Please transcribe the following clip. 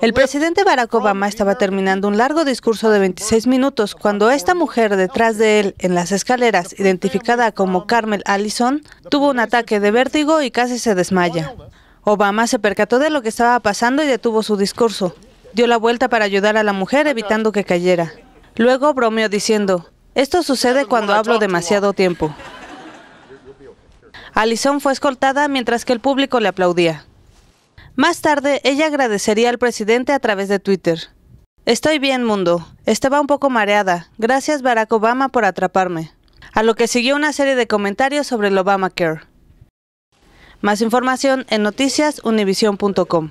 El presidente Barack Obama estaba terminando un largo discurso de 26 minutos cuando esta mujer detrás de él en las escaleras, identificada como Carmel Allison, tuvo un ataque de vértigo y casi se desmaya. Obama se percató de lo que estaba pasando y detuvo su discurso. Dio la vuelta para ayudar a la mujer evitando que cayera. Luego bromeó diciendo, esto sucede cuando hablo demasiado tiempo. Allison fue escoltada mientras que el público le aplaudía. Más tarde, ella agradecería al presidente a través de Twitter. Estoy bien, mundo. Estaba un poco mareada. Gracias, Barack Obama, por atraparme. A lo que siguió una serie de comentarios sobre el Obamacare. Más información en noticiasunivision.com.